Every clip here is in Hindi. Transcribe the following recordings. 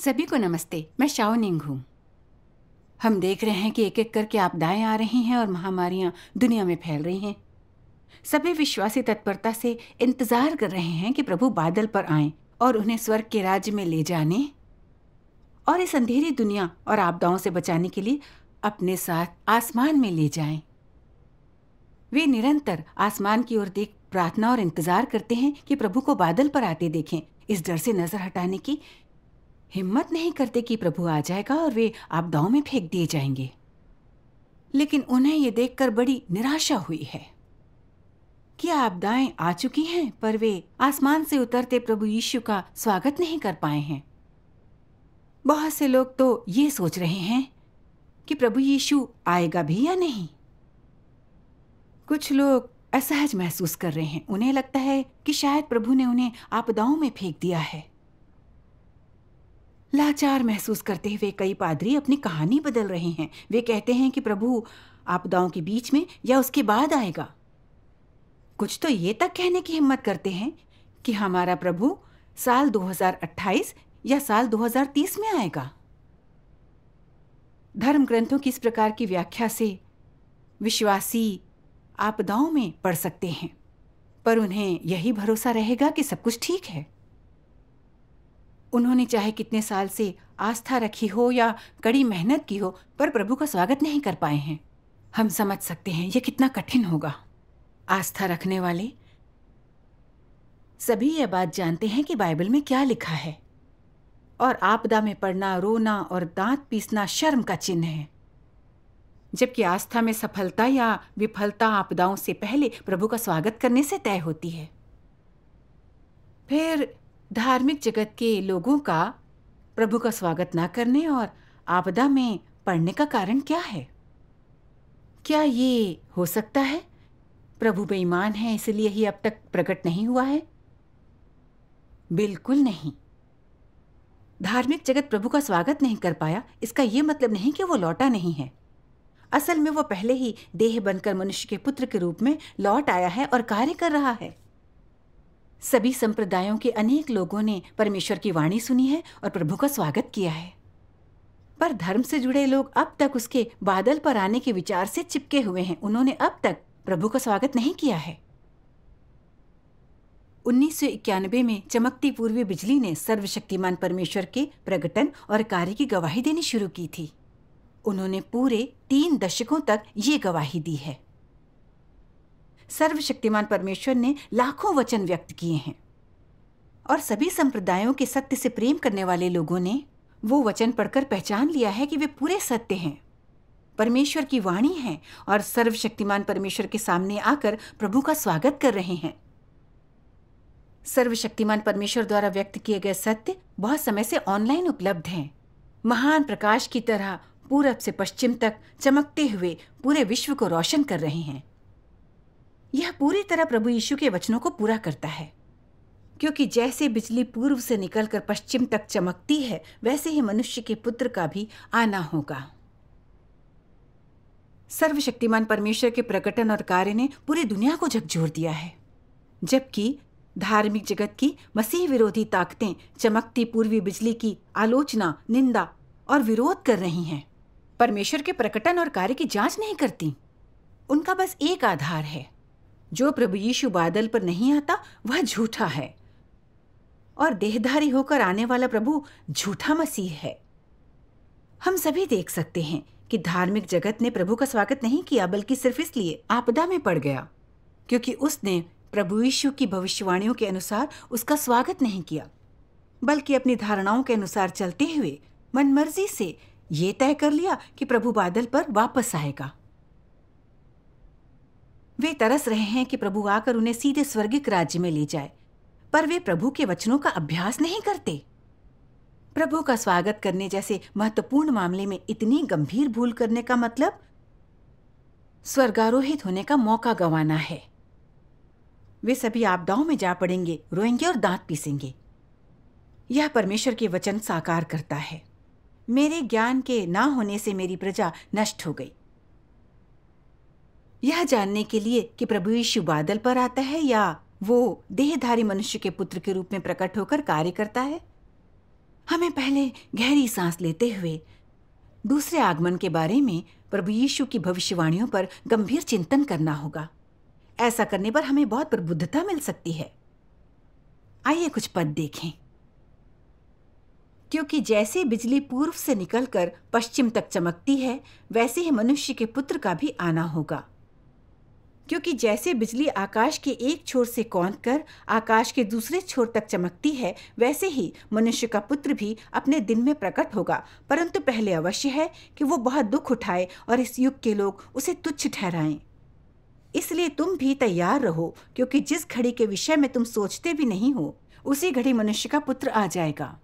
सभी को नमस्ते मैं शाओनिंग हूं हम देख रहे हैं कि एक एक करके आपदाएं आ रही हैं और महामारियां दुनिया में फैल रही हैं सभी विश्वासी तत्परता से इंतजार कर रहे हैं कि प्रभु बादल पर आएं और उन्हें स्वर्ग के राज्य में ले जाने और इस अंधेरी दुनिया और आपदाओं से बचाने के लिए अपने साथ आसमान में ले जाएं। वे निरंतर आसमान की ओर देख प्रार्थना और इंतजार करते हैं कि प्रभु को बादल पर आते देखें इस डर से नजर हटाने की हिम्मत नहीं करते कि प्रभु आ जाएगा और वे आपदाओं में फेंक दिए जाएंगे लेकिन उन्हें ये देखकर बड़ी निराशा हुई है कि आपदाएं आ चुकी हैं पर वे आसमान से उतरते प्रभु यीशु का स्वागत नहीं कर पाए हैं बहुत से लोग तो ये सोच रहे हैं कि प्रभु यीशु आएगा भी या नहीं कुछ लोग असहज महसूस कर रहे हैं उन्हें लगता है कि शायद प्रभु ने उन्हें आपदाओं में फेंक दिया है लाचार महसूस करते हुए कई पादरी अपनी कहानी बदल रहे हैं वे कहते हैं कि प्रभु आपदाओं के बीच में या उसके बाद आएगा कुछ तो ये तक कहने की हिम्मत करते हैं कि हमारा प्रभु साल 2028 या साल 2030 में आएगा धर्म ग्रंथों की इस प्रकार की व्याख्या से विश्वासी आपदाओं में पड़ सकते हैं पर उन्हें यही भरोसा रहेगा कि सब कुछ ठीक है उन्होंने चाहे कितने साल से आस्था रखी हो या कड़ी मेहनत की हो पर प्रभु का स्वागत नहीं कर पाए हैं हम समझ सकते हैं यह कितना कठिन होगा आस्था रखने वाले सभी यह बात जानते हैं कि बाइबल में क्या लिखा है और आपदा में पड़ना रोना और दांत पीसना शर्म का चिन्ह है जबकि आस्था में सफलता या विफलता आपदाओं से पहले प्रभु का स्वागत करने से तय होती है फिर धार्मिक जगत के लोगों का प्रभु का स्वागत ना करने और आपदा में पड़ने का कारण क्या है क्या ये हो सकता है प्रभु बेईमान है इसलिए ही अब तक प्रकट नहीं हुआ है बिल्कुल नहीं धार्मिक जगत प्रभु का स्वागत नहीं कर पाया इसका ये मतलब नहीं कि वो लौटा नहीं है असल में वो पहले ही देह बनकर मनुष्य के पुत्र के रूप में लौट आया है और कार्य कर रहा है सभी संप्रदायों के अनेक लोगों ने परमेश्वर की वाणी सुनी है और प्रभु का स्वागत किया है पर धर्म से जुड़े लोग अब तक उसके बादल पर आने के विचार से चिपके हुए हैं उन्होंने अब तक प्रभु का स्वागत नहीं किया है उन्नीस में चमकती पूर्वी बिजली ने सर्वशक्तिमान परमेश्वर के प्रकटन और कार्य की गवाही देनी शुरू की थी उन्होंने पूरे तीन दशकों तक ये गवाही दी है सर्वशक्तिमान परमेश्वर ने लाखों वचन व्यक्त किए हैं और सभी संप्रदायों के सत्य से प्रेम करने वाले लोगों ने वो वचन पढ़कर पहचान लिया है कि वे पूरे सत्य हैं परमेश्वर की वाणी है और सर्वशक्तिमान परमेश्वर के सामने आकर प्रभु का स्वागत कर रहे हैं सर्वशक्तिमान परमेश्वर द्वारा व्यक्त किए गए सत्य बहुत समय से ऑनलाइन उपलब्ध हैं महान प्रकाश की तरह पूरब से पश्चिम तक चमकते हुए पूरे विश्व को रोशन कर रहे हैं यह पूरी तरह प्रभु यीशु के वचनों को पूरा करता है क्योंकि जैसे बिजली पूर्व से निकलकर पश्चिम तक चमकती है वैसे ही मनुष्य के पुत्र का भी आना होगा सर्वशक्तिमान परमेश्वर के प्रकटन और कार्य ने पूरी दुनिया को झकझोर दिया है जबकि धार्मिक जगत की मसीह विरोधी ताकतें चमकती पूर्वी बिजली की आलोचना निंदा और विरोध कर रही हैं परमेश्वर के प्रकटन और कार्य की जांच नहीं करती उनका बस एक आधार है जो प्रभु यीशु बादल पर नहीं आता वह झूठा है और देहधारी होकर आने वाला प्रभु झूठा मसीह है हम सभी देख सकते हैं कि धार्मिक जगत ने प्रभु का स्वागत नहीं किया बल्कि सिर्फ इसलिए आपदा में पड़ गया क्योंकि उसने प्रभु यीशु की भविष्यवाणियों के अनुसार उसका स्वागत नहीं किया बल्कि अपनी धारणाओं के अनुसार चलते हुए मनमर्जी से ये तय कर लिया कि प्रभु बादल पर वापस आएगा वे तरस रहे हैं कि प्रभु आकर उन्हें सीधे स्वर्गिक राज्य में ले जाए पर वे प्रभु के वचनों का अभ्यास नहीं करते प्रभु का स्वागत करने जैसे महत्वपूर्ण मामले में इतनी गंभीर भूल करने का मतलब स्वर्गारोहित होने का मौका गंवाना है वे सभी आपदाओं में जा पड़ेंगे रोएंगे और दांत पीसेंगे यह परमेश्वर के वचन साकार करता है मेरे ज्ञान के ना होने से मेरी प्रजा नष्ट हो गई यह जानने के लिए कि प्रभु यीशु बादल पर आता है या वो देहधारी मनुष्य के पुत्र के रूप में प्रकट होकर कार्य करता है हमें पहले गहरी सांस लेते हुए दूसरे आगमन के बारे में प्रभु यीशु की भविष्यवाणियों पर गंभीर चिंतन करना होगा ऐसा करने पर हमें बहुत प्रबुद्धता मिल सकती है आइए कुछ पद देखें क्योंकि जैसे बिजली पूर्व से निकलकर पश्चिम तक चमकती है वैसे ही मनुष्य के पुत्र का भी आना होगा क्योंकि जैसे बिजली आकाश के एक छोर से कौंध कर आकाश के दूसरे छोर तक चमकती है वैसे ही मनुष्य का पुत्र भी अपने दिन में प्रकट होगा परंतु पहले अवश्य है कि वो बहुत दुख उठाए और इस युग के लोग उसे तुच्छ ठहराएं इसलिए तुम भी तैयार रहो क्योंकि जिस घड़ी के विषय में तुम सोचते भी नहीं हो उसी घड़ी मनुष्य का पुत्र आ जाएगा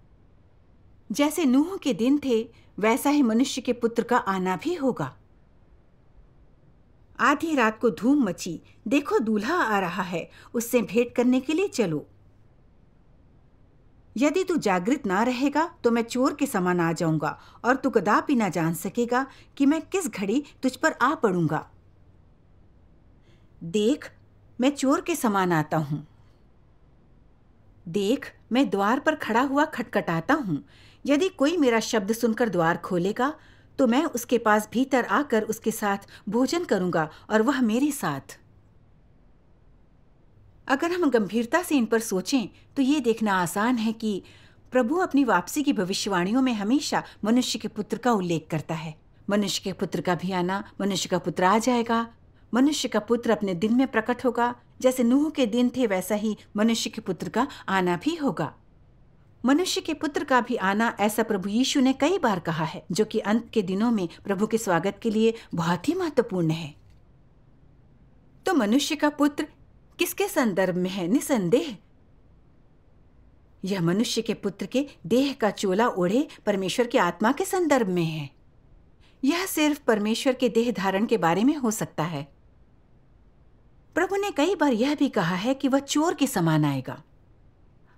जैसे नूह के दिन थे वैसा ही मनुष्य के पुत्र का आना भी होगा आधी रात को धूम मची देखो दूल्हा आ रहा है उससे भेंट करने के लिए चलो यदि तू जागृत ना रहेगा तो मैं चोर के समान आ जाऊंगा और तू कदापि ना जान सकेगा कि मैं किस घड़ी तुझ पर आ पड़ूंगा देख मैं चोर के समान आता हूं देख मैं द्वार पर खड़ा हुआ खटखटाता हूं यदि कोई मेरा शब्द सुनकर द्वार खोलेगा तो मैं उसके पास भीतर आकर उसके साथ भोजन करूंगा और वह मेरे साथ अगर हम गंभीरता से इन पर सोचें तो ये देखना आसान है कि प्रभु अपनी वापसी की भविष्यवाणियों में हमेशा मनुष्य के पुत्र का उल्लेख करता है मनुष्य के पुत्र का भी आना मनुष्य का पुत्र आ जाएगा मनुष्य का पुत्र अपने दिन में प्रकट होगा जैसे नूह के दिन थे वैसा ही मनुष्य के पुत्र का आना भी होगा मनुष्य के पुत्र का भी आना ऐसा प्रभु यीशु ने कई बार कहा है जो कि अंत के दिनों में प्रभु के स्वागत के लिए बहुत ही महत्वपूर्ण है तो मनुष्य का पुत्र किसके संदर्भ में है निसंदेह यह मनुष्य के पुत्र के देह का चोला ओढ़े परमेश्वर की आत्मा के संदर्भ में है यह सिर्फ परमेश्वर के देह धारण के बारे में हो सकता है प्रभु ने कई बार यह भी कहा है कि वह चोर के समान आएगा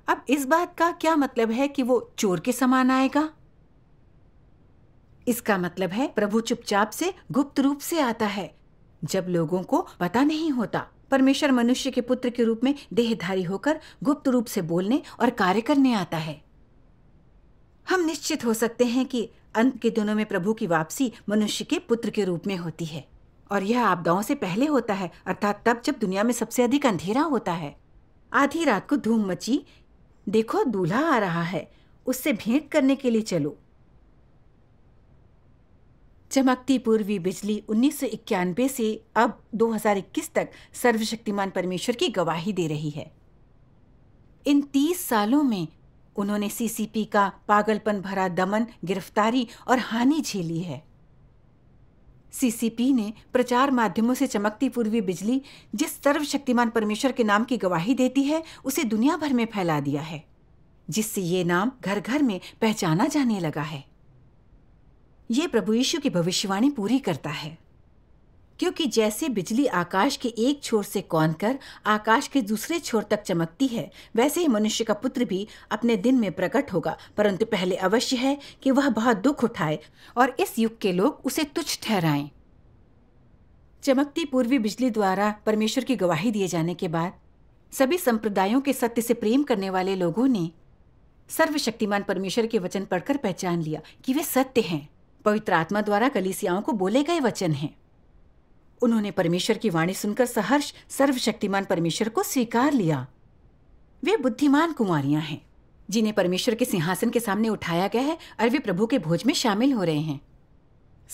अब इस बात का क्या मतलब है कि वो चोर के समान आएगा इसका मतलब है प्रभु चुपचाप से गुप्त रूप से आता है जब लोगों को पता नहीं होता परमेश्वर मनुष्य के पुत्र के रूप में देहधारी होकर गुप्त रूप से बोलने और कार्य करने आता है हम निश्चित हो सकते हैं कि अंत के दिनों में प्रभु की वापसी मनुष्य के पुत्र के रूप में होती है और यह आपदाओं से पहले होता है अर्थात तब जब दुनिया में सबसे अधिक अंधेरा होता है आधी रात को धूम मची देखो दूल्हा आ रहा है उससे भेंट करने के लिए चलो चमकती पूर्वी बिजली इक्यानबे से अब 2021 तक सर्वशक्तिमान परमेश्वर की गवाही दे रही है इन तीस सालों में उन्होंने सीसीपी का पागलपन भरा दमन गिरफ्तारी और हानि झेली है सीसीपी ने प्रचार माध्यमों से चमकती पूर्वी बिजली जिस सर्वशक्तिमान परमेश्वर के नाम की गवाही देती है उसे दुनिया भर में फैला दिया है जिससे ये नाम घर घर में पहचाना जाने लगा है ये प्रभु यीशु की भविष्यवाणी पूरी करता है क्योंकि जैसे बिजली आकाश के एक छोर से कौन कर आकाश के दूसरे छोर तक चमकती है वैसे ही मनुष्य का पुत्र भी अपने दिन में प्रकट होगा परंतु पहले अवश्य है कि वह बहुत दुख उठाए और इस युग के लोग उसे तुच्छ ठहराएं चमकती पूर्वी बिजली द्वारा परमेश्वर की गवाही दिए जाने के बाद सभी संप्रदायों के सत्य से प्रेम करने वाले लोगों ने सर्वशक्तिमान परमेश्वर के वचन पढ़कर पहचान लिया कि वे सत्य हैं पवित्र आत्मा द्वारा कलिसियाओं को बोले गए वचन हैं उन्होंने परमेश्वर की वाणी सुनकर सहर्ष सर्वशक्तिमान परमेश्वर को स्वीकार लिया वे बुद्धिमान कुमारियां हैं जिन्हें परमेश्वर के सिंहासन के सामने उठाया गया है और वे प्रभु के भोज में शामिल हो रहे हैं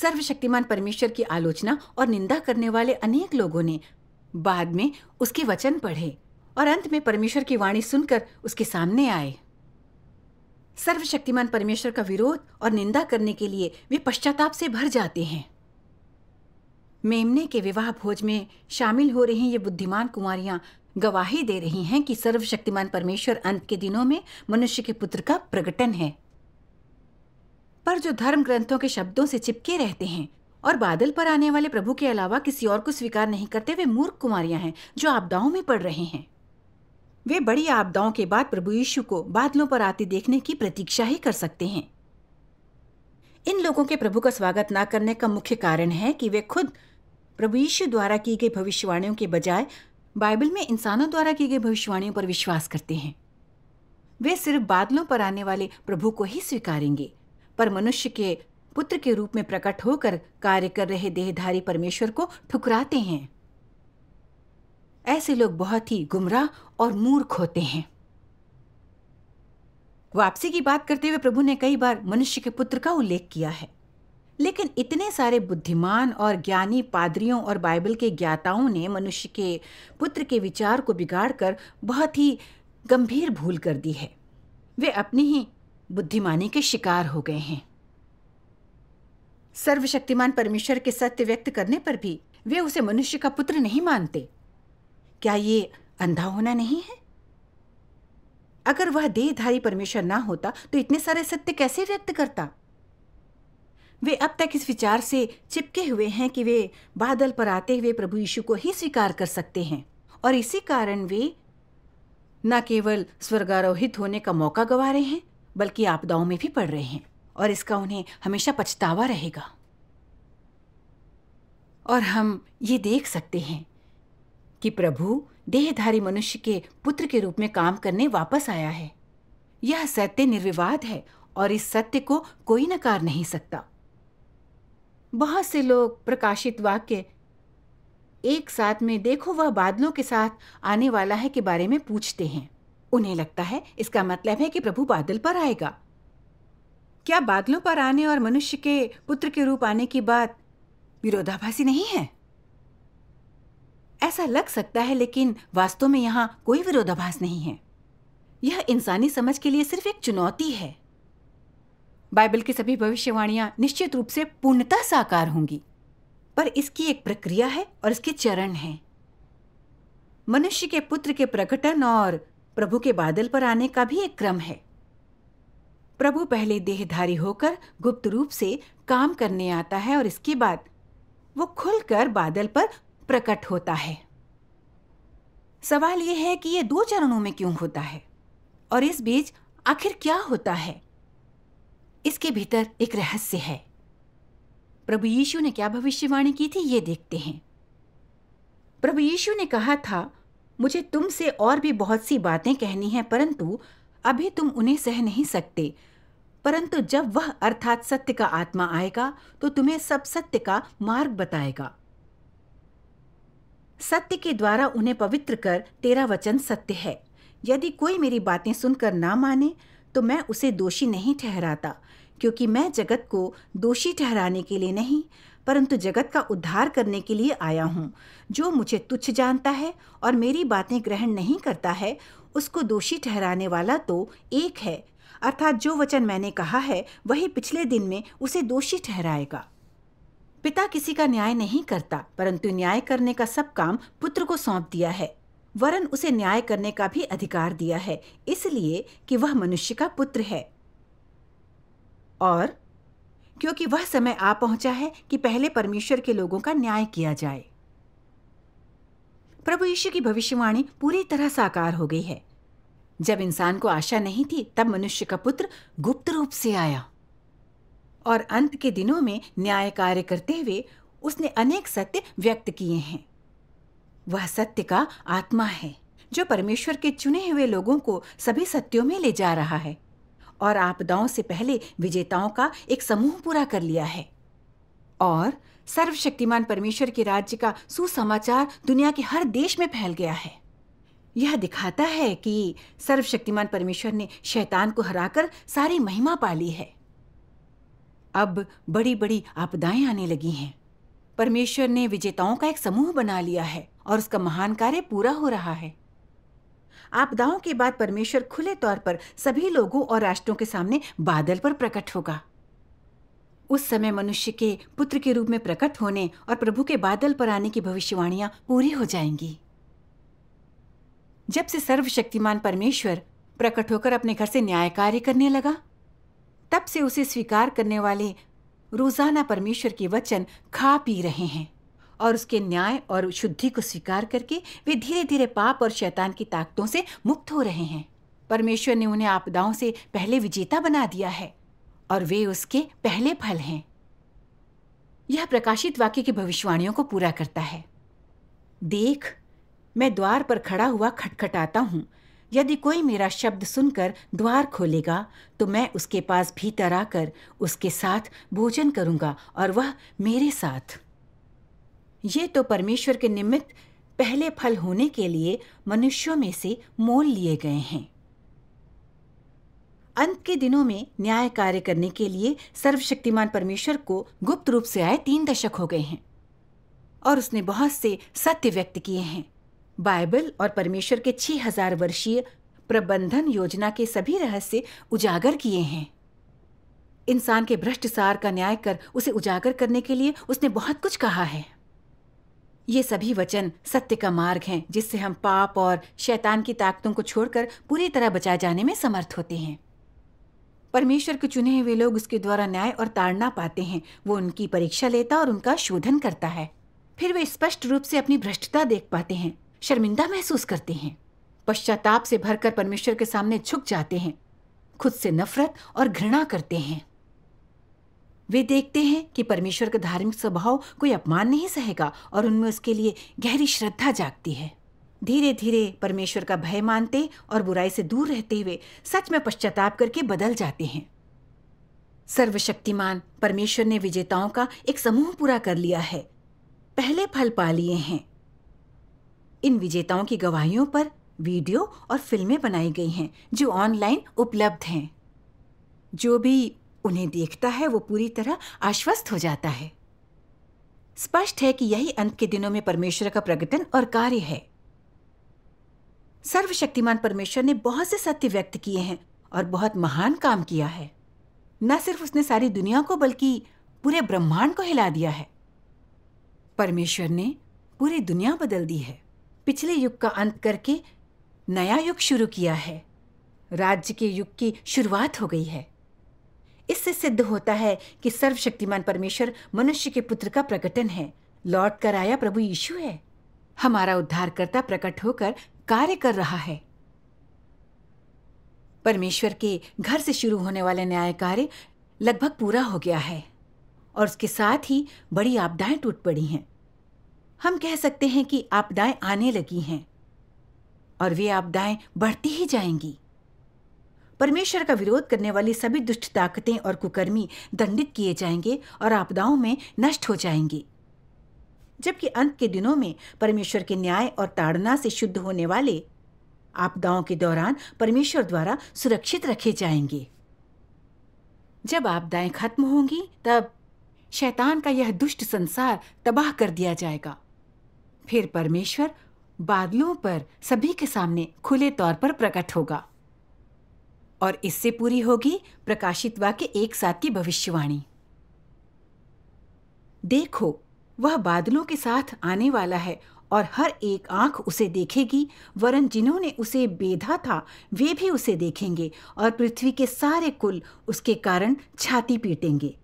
सर्वशक्तिमान परमेश्वर की आलोचना और निंदा करने वाले अनेक लोगों ने बाद में उसके वचन पढ़े और अंत में परमेश्वर की वाणी सुनकर उसके सामने आए सर्वशक्तिमान परमेश्वर का विरोध और निंदा करने के लिए वे पश्चाताप से भर जाते हैं मेमने के विवाह भोज में शामिल हो रही ये बुद्धिमान कुमारियां गवाही दे रही हैं कि सर्वशक्तिमान परमेश्वर अंत के दिनों में मनुष्य के पुत्र का प्रकटन है पर जो धर्म ग्रंथों के शब्दों से चिपके रहते हैं और बादल पर आने वाले प्रभु के अलावा किसी और को स्वीकार नहीं करते वे मूर्ख कुमारियां हैं जो आपदाओं में पड़ रहे हैं वे बड़ी आपदाओं के बाद प्रभु यीशु को बादलों पर आते देखने की प्रतीक्षा ही कर सकते हैं इन लोगों के प्रभु का स्वागत ना करने का मुख्य कारण है कि वे खुद प्रभु यीशु द्वारा की गई भविष्यवाणियों के बजाय बाइबल में इंसानों द्वारा की गई भविष्यवाणियों पर विश्वास करते हैं वे सिर्फ बादलों पर आने वाले प्रभु को ही स्वीकारेंगे पर मनुष्य के पुत्र के रूप में प्रकट होकर कार्य कर रहे देहधारी परमेश्वर को ठुकराते हैं ऐसे लोग बहुत ही गुमराह और मूर्ख होते हैं वापसी की बात करते हुए प्रभु ने कई बार मनुष्य के पुत्र का उल्लेख किया है लेकिन इतने सारे बुद्धिमान और ज्ञानी पादरियों और बाइबल के ज्ञाताओं ने मनुष्य के पुत्र के विचार को बिगाड़कर बहुत ही गंभीर भूल कर दी है वे अपनी ही बुद्धिमानी के शिकार हो गए हैं सर्वशक्तिमान परमेश्वर के सत्य व्यक्त करने पर भी वे उसे मनुष्य का पुत्र नहीं मानते क्या ये अंधा होना नहीं है अगर वह देहधारी परमेश्वर ना होता तो इतने सारे सत्य कैसे व्यक्त करता वे अब तक इस विचार से चिपके हुए हैं कि वे बादल पर आते हुए प्रभु यीशु को ही स्वीकार कर सकते हैं और इसी कारण वे न केवल स्वर्गारोहित होने का मौका गवा रहे हैं बल्कि आपदाओं में भी पड़ रहे हैं और इसका उन्हें हमेशा पछतावा रहेगा और हम ये देख सकते हैं कि प्रभु देहधारी मनुष्य के पुत्र के रूप में काम करने वापस आया है यह सत्य निर्विवाद है और इस सत्य को कोई नकार नहीं सकता बहुत से लोग प्रकाशित वाक्य एक साथ में देखो वह बादलों के साथ आने वाला है के बारे में पूछते हैं उन्हें लगता है इसका मतलब है कि प्रभु बादल पर आएगा क्या बादलों पर आने और मनुष्य के पुत्र के रूप आने की बात विरोधाभासी नहीं है ऐसा लग सकता है लेकिन वास्तव में यहाँ कोई विरोधाभास नहीं है यह इंसानी समझ के लिए सिर्फ एक चुनौती है बाइबल की सभी भविष्यवाणियां निश्चित रूप से पूर्णता साकार होंगी पर इसकी एक प्रक्रिया है और इसके चरण हैं मनुष्य के पुत्र के प्रकटन और प्रभु के बादल पर आने का भी एक क्रम है प्रभु पहले देहधारी होकर गुप्त रूप से काम करने आता है और इसके बाद वो खुलकर बादल पर प्रकट होता है सवाल यह है कि यह दो चरणों में क्यों होता है और इस बीच आखिर क्या होता है इसके भीतर एक रहस्य है प्रभु यीशु ने क्या भविष्यवाणी की थी ये देखते हैं प्रभु यीशु ने कहा था मुझे तुमसे और भी बहुत सी बातें कहनी हैं परंतु अभी तुम उन्हें सह नहीं सकते परंतु जब वह अर्थात सत्य का आत्मा आएगा तो तुम्हें सब सत्य का मार्ग बताएगा सत्य के द्वारा उन्हें पवित्र कर तेरा वचन सत्य है यदि कोई मेरी बातें सुनकर ना माने तो मैं उसे दोषी नहीं ठहराता क्योंकि मैं जगत को दोषी ठहराने के लिए नहीं परंतु जगत का उद्धार करने के लिए आया हूँ जो मुझे तुच्छ जानता है और मेरी बातें ग्रहण नहीं करता है उसको दोषी ठहराने वाला तो एक है अर्थात जो वचन मैंने कहा है वही पिछले दिन में उसे दोषी ठहराएगा पिता किसी का न्याय नहीं करता परंतु न्याय करने का सब काम पुत्र को सौंप दिया है वरन उसे न्याय करने का भी अधिकार दिया है इसलिए कि वह मनुष्य का पुत्र है और क्योंकि वह समय आ पहुंचा है कि पहले परमेश्वर के लोगों का न्याय किया जाए प्रभु यीशु की भविष्यवाणी पूरी तरह साकार हो गई है जब इंसान को आशा नहीं थी तब मनुष्य का पुत्र गुप्त रूप से आया और अंत के दिनों में न्याय कार्य करते हुए उसने अनेक सत्य व्यक्त किए हैं वह सत्य का आत्मा है जो परमेश्वर के चुने हुए लोगों को सभी सत्यों में ले जा रहा है और आपदाओं से पहले विजेताओं का एक समूह पूरा कर लिया है और सर्वशक्तिमान परमेश्वर के राज्य का सुसमाचार दुनिया के हर देश में फैल गया है यह दिखाता है कि सर्वशक्तिमान परमेश्वर ने शैतान को हराकर सारी महिमा पाली है अब बड़ी बड़ी आपदाएं आने लगी हैं परमेश्वर ने विजेताओं का एक समूह बना लिया है और उसका महान कार्य पूरा हो रहा है आपदाओं के बाद परमेश्वर खुले तौर पर सभी लोगों और राष्ट्रों के सामने बादल पर प्रकट होगा उस समय मनुष्य के पुत्र के रूप में प्रकट होने और प्रभु के बादल पर आने की भविष्यवाणियां पूरी हो जाएंगी जब से सर्वशक्तिमान परमेश्वर प्रकट होकर अपने घर से न्याय कार्य करने लगा तब से उसे स्वीकार करने वाले रोज़ाना परमेश्वर के वचन खा पी रहे हैं और उसके न्याय और शुद्धि को स्वीकार करके वे धीरे धीरे पाप और शैतान की ताकतों से मुक्त हो रहे हैं परमेश्वर ने उन्हें आपदाओं से पहले विजेता बना दिया है और वे उसके पहले फल हैं यह प्रकाशित वाक्य की भविष्यवाणियों को पूरा करता है देख मैं द्वार पर खड़ा हुआ खटखटाता हूँ यदि कोई मेरा शब्द सुनकर द्वार खोलेगा तो मैं उसके पास भीतर आकर उसके साथ भोजन करूंगा और वह मेरे साथ ये तो परमेश्वर के निमित्त पहले फल होने के लिए मनुष्यों में से मोल लिए गए हैं अंत के दिनों में न्याय कार्य करने के लिए सर्वशक्तिमान परमेश्वर को गुप्त रूप से आए तीन दशक हो गए हैं और उसने बहुत से सत्य व्यक्त किए हैं बाइबल और परमेश्वर के छह हजार वर्षीय प्रबंधन योजना के सभी रहस्य उजागर किए हैं इंसान के भ्रष्ट सार का न्याय कर उसे उजागर करने के लिए उसने बहुत कुछ कहा है ये सभी वचन सत्य का मार्ग हैं जिससे हम पाप और शैतान की ताकतों को छोड़कर पूरी तरह बचाए जाने में समर्थ होते हैं परमेश्वर के चुने हुए लोग उसके द्वारा न्याय और ताड़ना पाते हैं वो उनकी परीक्षा लेता और उनका शोधन करता है फिर वे स्पष्ट रूप से अपनी भ्रष्टता देख पाते हैं शर्मिंदा महसूस करते हैं पश्चाताप से भरकर परमेश्वर के सामने झुक जाते हैं खुद से नफरत और घृणा करते हैं वे देखते हैं कि परमेश्वर का धार्मिक स्वभाव कोई अपमान नहीं सहेगा और उनमें उसके लिए गहरी श्रद्धा जागती है धीरे धीरे परमेश्वर का भय मानते और बुराई से दूर रहते हुए सच में पश्चाताप करके बदल जाते हैं सर्वशक्तिमान परमेश्वर ने विजेताओं का एक समूह पूरा कर लिया है पहले फल पा लिए हैं इन विजेताओं की गवाहियों पर वीडियो और फिल्में बनाई गई हैं जो ऑनलाइन उपलब्ध हैं जो भी उन्हें देखता है वो पूरी तरह आश्वस्त हो जाता है स्पष्ट है कि यही अंत के दिनों में परमेश्वर का प्रगटन और कार्य है सर्वशक्तिमान परमेश्वर ने बहुत से सत्य व्यक्त किए हैं और बहुत महान काम किया है न सिर्फ उसने सारी दुनिया को बल्कि पूरे ब्रह्मांड को हिला दिया है परमेश्वर ने पूरी दुनिया बदल दी है पिछले युग का अंत करके नया युग शुरू किया है राज्य के युग की शुरुआत हो गई है इससे सिद्ध होता है कि सर्वशक्तिमान परमेश्वर मनुष्य के पुत्र का प्रकटन है लौट कर आया प्रभु यीशु है हमारा उद्धारकर्ता प्रकट होकर कार्य कर रहा है परमेश्वर के घर से शुरू होने वाले न्याय कार्य लगभग पूरा हो गया है और उसके साथ ही बड़ी आपदाएं टूट पड़ी हैं हम कह सकते हैं कि आपदाएं आने लगी हैं और वे आपदाएं बढ़ती ही जाएंगी परमेश्वर का विरोध करने वाली सभी दुष्ट ताकतें और कुकर्मी दंडित किए जाएंगे और आपदाओं में नष्ट हो जाएंगे जबकि अंत के दिनों में परमेश्वर के न्याय और ताड़ना से शुद्ध होने वाले आपदाओं के दौरान परमेश्वर द्वारा सुरक्षित रखे जाएंगे जब आपदाएं खत्म होंगी तब शैतान का यह दुष्ट संसार तबाह कर दिया जाएगा फिर परमेश्वर बादलों पर सभी के सामने खुले तौर पर प्रकट होगा और इससे पूरी होगी प्रकाशित वाक्य एक साथ की भविष्यवाणी देखो वह बादलों के साथ आने वाला है और हर एक आंख उसे देखेगी वरन जिन्होंने उसे बेधा था वे भी उसे देखेंगे और पृथ्वी के सारे कुल उसके कारण छाती पीटेंगे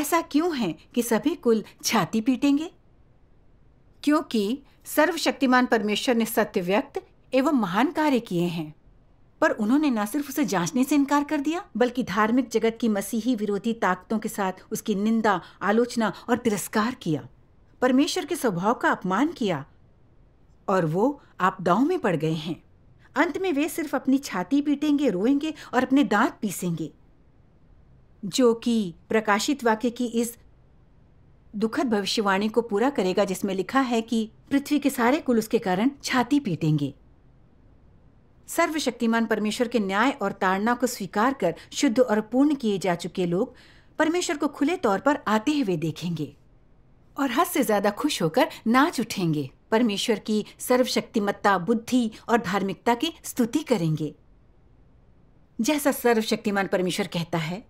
ऐसा क्यों है कि सभी कुल छाती पीटेंगे क्योंकि सर्वशक्तिमान परमेश्वर ने सत्य व्यक्त एवं महान कार्य किए हैं पर उन्होंने न सिर्फ उसे जांचने से इनकार कर दिया बल्कि धार्मिक जगत की मसीही विरोधी ताकतों के साथ उसकी निंदा आलोचना और तिरस्कार किया परमेश्वर के स्वभाव का अपमान किया और वो आपदाओं में पड़ गए हैं अंत में वे सिर्फ अपनी छाती पीटेंगे रोएंगे और अपने दांत पीसेंगे जो कि प्रकाशित वाक्य की इस दुखद भविष्यवाणी को पूरा करेगा जिसमें लिखा है कि पृथ्वी के सारे कुल उसके कारण छाती पीटेंगे सर्वशक्तिमान परमेश्वर के न्याय और ताड़ना को स्वीकार कर शुद्ध और पूर्ण किए जा चुके लोग परमेश्वर को खुले तौर पर आते हुए देखेंगे और हद से ज्यादा खुश होकर नाच उठेंगे परमेश्वर की सर्वशक्तिमत्ता बुद्धि और धार्मिकता की स्तुति करेंगे जैसा सर्वशक्तिमान परमेश्वर कहता है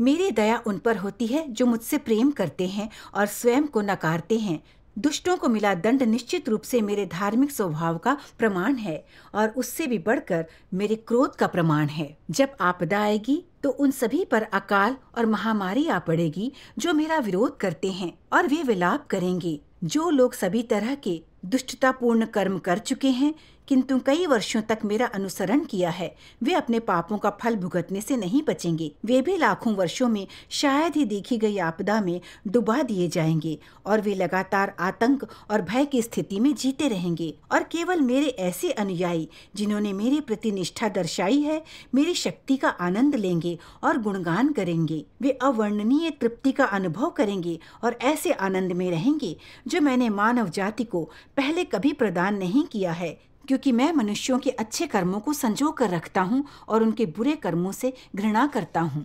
मेरी दया उन पर होती है जो मुझसे प्रेम करते हैं और स्वयं को नकारते हैं दुष्टों को मिला दंड निश्चित रूप से मेरे धार्मिक स्वभाव का प्रमाण है और उससे भी बढ़कर मेरे क्रोध का प्रमाण है जब आपदा आएगी तो उन सभी पर अकाल और महामारी आ पड़ेगी जो मेरा विरोध करते हैं और वे विलाप करेंगे जो लोग सभी तरह के दुष्टतापूर्ण कर्म कर चुके हैं किंतु कई वर्षों तक मेरा अनुसरण किया है वे अपने पापों का फल भुगतने से नहीं बचेंगे वे भी लाखों वर्षों में शायद ही देखी गई आपदा में डुबा दिए जाएंगे और वे लगातार आतंक और भय की स्थिति में जीते रहेंगे और केवल मेरे ऐसे अनुयायी जिन्होंने मेरे प्रति निष्ठा दर्शाई है मेरी शक्ति का आनंद लेंगे और गुणगान करेंगे वे अवर्णनीय तृप्ति का अनुभव करेंगे और ऐसे आनंद में रहेंगे जो मैंने मानव जाति को पहले कभी प्रदान नहीं किया है क्योंकि मैं मनुष्यों के अच्छे कर्मों को संजो कर रखता हूँ और उनके बुरे कर्मों से घृणा करता हूँ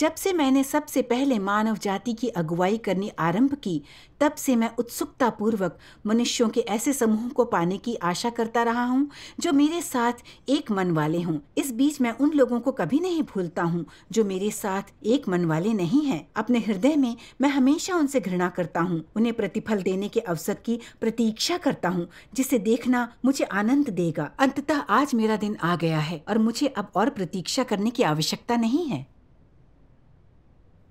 जब से मैंने सबसे पहले मानव जाति की अगुवाई करनी आरंभ की तब से मैं उत्सुकतापूर्वक मनुष्यों के ऐसे समूह को पाने की आशा करता रहा हूँ जो मेरे साथ एक मन वाले हूँ इस बीच मैं उन लोगों को कभी नहीं भूलता हूँ जो मेरे साथ एक मन वाले नहीं है अपने हृदय में मैं हमेशा उनसे घृणा करता हूँ उन्हें प्रतिफल देने के अवसर की प्रतीक्षा करता हूँ जिसे देखना मुझे आनंद देगा अंततः आज मेरा दिन आ गया है और मुझे अब और प्रतीक्षा करने की आवश्यकता नहीं है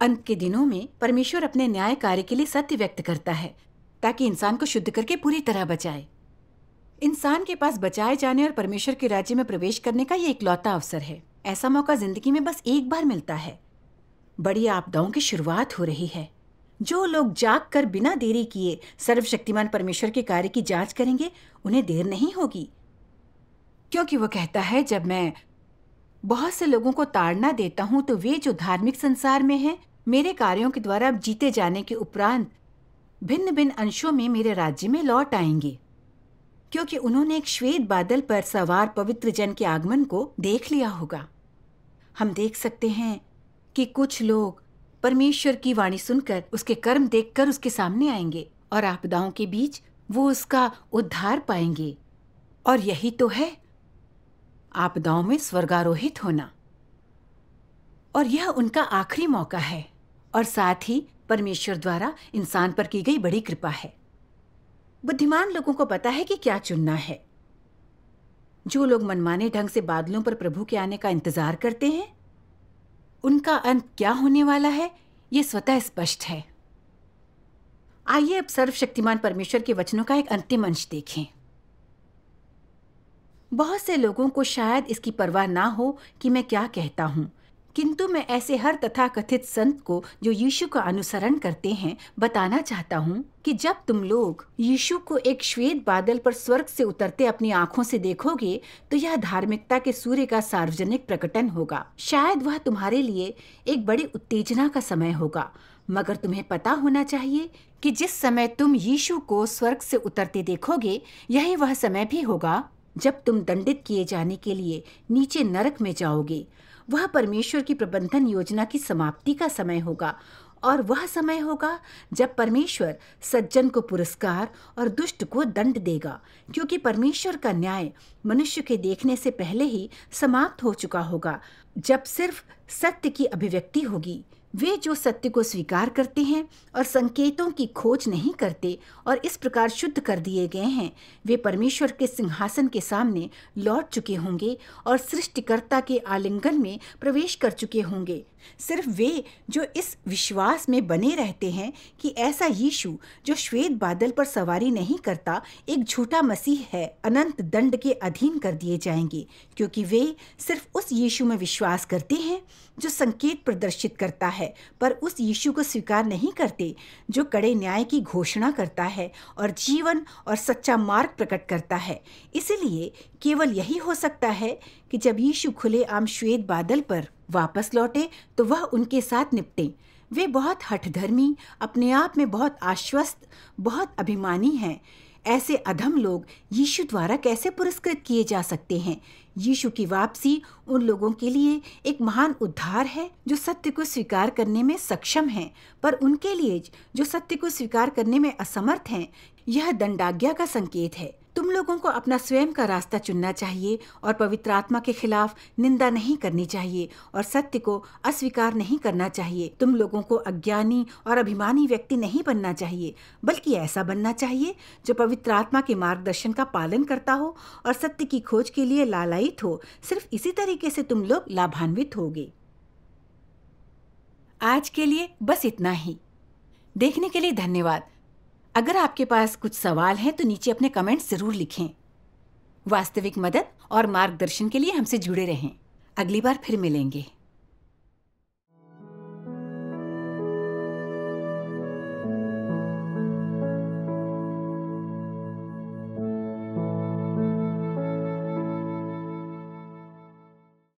अंत के दिनों में परमेश्वर अपने न्याय कार्य के लिए सत्य व्यक्त करता है ताकि इंसान को शुद्ध करके पूरी तरह बचाए इंसान के पास बचाए जाने और परमेश्वर के राज्य में प्रवेश करने का ये इकलौता अवसर है ऐसा मौका जिंदगी में बस एक बार मिलता है बड़ी आपदाओं की शुरुआत हो रही है जो लोग जाग कर बिना देरी किए सर्वशक्तिमान परमेश्वर के कार्य की जांच करेंगे उन्हें देर नहीं होगी क्योंकि वो कहता है जब मैं बहुत से लोगों को ताड़ना देता हूँ तो वे जो धार्मिक संसार में हैं मेरे कार्यों के द्वारा जीते जाने के उपरांत भिन्न भिन्न अंशों में मेरे राज्य में लौट आएंगे क्योंकि उन्होंने एक श्वेत बादल पर सवार पवित्र जन के आगमन को देख लिया होगा हम देख सकते हैं कि कुछ लोग परमेश्वर की वाणी सुनकर उसके कर्म देखकर उसके सामने आएंगे और आपदाओं के बीच वो उसका उद्धार पाएंगे और यही तो है आपदाओं में स्वर्गारोहित होना और यह उनका आखिरी मौका है और साथ ही परमेश्वर द्वारा इंसान पर की गई बड़ी कृपा है बुद्धिमान लोगों को पता है कि क्या चुनना है जो लोग मनमाने ढंग से बादलों पर प्रभु के आने का इंतजार करते हैं उनका अंत क्या होने वाला है यह स्वतः स्पष्ट है आइए अब सर्वशक्तिमान परमेश्वर के वचनों का एक अंतिम अंश देखें बहुत से लोगों को शायद इसकी परवाह ना हो कि मैं क्या कहता हूं किंतु मैं ऐसे हर तथा कथित संत को जो यीशु का अनुसरण करते हैं बताना चाहता हूँ कि जब तुम लोग यीशु को एक श्वेत बादल पर स्वर्ग से उतरते अपनी आंखों से देखोगे तो यह धार्मिकता के सूर्य का सार्वजनिक प्रकटन होगा शायद वह तुम्हारे लिए एक बड़ी उत्तेजना का समय होगा मगर तुम्हें पता होना चाहिए कि जिस समय तुम यीशु को स्वर्ग से उतरते देखोगे यही वह समय भी होगा जब तुम दंडित किए जाने के लिए नीचे नरक में जाओगे वह परमेश्वर की प्रबंधन योजना की समाप्ति का समय होगा और वह समय होगा जब परमेश्वर सज्जन को पुरस्कार और दुष्ट को दंड देगा क्योंकि परमेश्वर का न्याय मनुष्य के देखने से पहले ही समाप्त हो चुका होगा जब सिर्फ सत्य की अभिव्यक्ति होगी वे जो सत्य को स्वीकार करते हैं और संकेतों की खोज नहीं करते और इस प्रकार शुद्ध कर दिए गए हैं वे परमेश्वर के सिंहासन के सामने लौट चुके होंगे और सृष्टिकर्ता के आलिंगन में प्रवेश कर चुके होंगे सिर्फ वे जो इस विश्वास में बने रहते हैं कि ऐसा यीशु जो श्वेत बादल पर सवारी नहीं करता एक झूठा मसीह है अनंत दंड के अधीन कर दिए जाएंगे क्योंकि वे सिर्फ उस यीशु में विश्वास करते हैं जो संकेत प्रदर्शित करता है पर उस यीशु को स्वीकार नहीं करते जो कड़े न्याय की घोषणा करता है और जीवन और सच्चा मार्ग प्रकट करता है इसलिए केवल यही हो सकता है कि जब यीशु खुले आम श्वेत बादल पर वापस लौटे तो वह उनके साथ निपटे वे बहुत हठधर्मी अपने आप में बहुत आश्वस्त बहुत अभिमानी हैं ऐसे अधम लोग यीशु द्वारा कैसे पुरस्कृत किए जा सकते हैं यीशु की वापसी उन लोगों के लिए एक महान उद्धार है जो सत्य को स्वीकार करने में सक्षम हैं पर उनके लिए जो सत्य को स्वीकार करने में असमर्थ हैं यह दंडाज्ञा का संकेत है तुम लोगों को अपना स्वयं का रास्ता चुनना चाहिए और पवित्र आत्मा के खिलाफ निंदा नहीं करनी चाहिए और सत्य को अस्वीकार नहीं करना चाहिए तुम लोगों को अज्ञानी और अभिमानी व्यक्ति नहीं बनना चाहिए बल्कि ऐसा बनना चाहिए जो पवित्र आत्मा के मार्गदर्शन का पालन करता हो और सत्य की खोज के लिए लालयित हो सिर्फ इसी तरीके से तुम लोग लाभान्वित होगे आज के लिए बस इतना ही देखने के लिए धन्यवाद अगर आपके पास कुछ सवाल हैं तो नीचे अपने कमेंट जरूर लिखें वास्तविक मदद और मार्गदर्शन के लिए हमसे जुड़े रहें अगली बार फिर मिलेंगे